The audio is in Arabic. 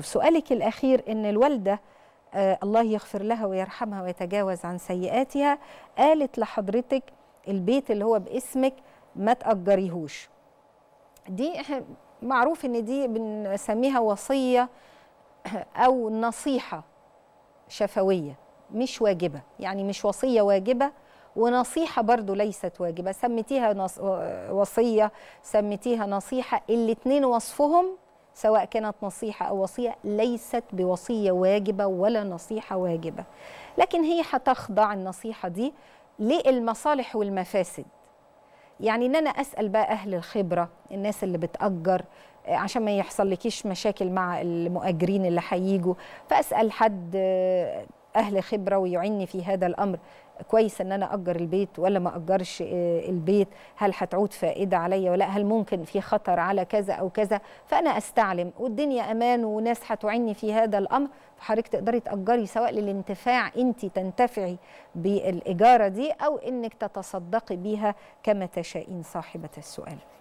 في سؤالك الأخير أن الوالدة آه الله يغفر لها ويرحمها ويتجاوز عن سيئاتها قالت لحضرتك البيت اللي هو باسمك ما تأجريهوش دي معروف ان دي بنسميها وصية أو نصيحة شفوية مش واجبة يعني مش وصية واجبة ونصيحة برضو ليست واجبة سميتيها نص... وصية سميتيها نصيحة الاتنين وصفهم سواء كانت نصيحة أو وصية ليست بوصية واجبة ولا نصيحة واجبة لكن هي هتخضع النصيحة دي للمصالح والمفاسد يعني ان انا اسال بقى اهل الخبره الناس اللي بتاجر آه، عشان ما يحصل لكيش مشاكل مع المؤجرين اللي هيجوا فاسال حد آه، اهل خبره ويعني في هذا الامر كويس ان انا اجر البيت ولا ما اجرش آه، البيت هل هتعود فائده عليا ولا هل ممكن في خطر على كذا او كذا فانا استعلم والدنيا امان وناس هتعني في هذا الامر فحضرتك تقدري تاجري سواء للانتفاع انت تنتفعي بالاجاره دي او انك تتصدقي بيها كما تشائين صاحبه السؤال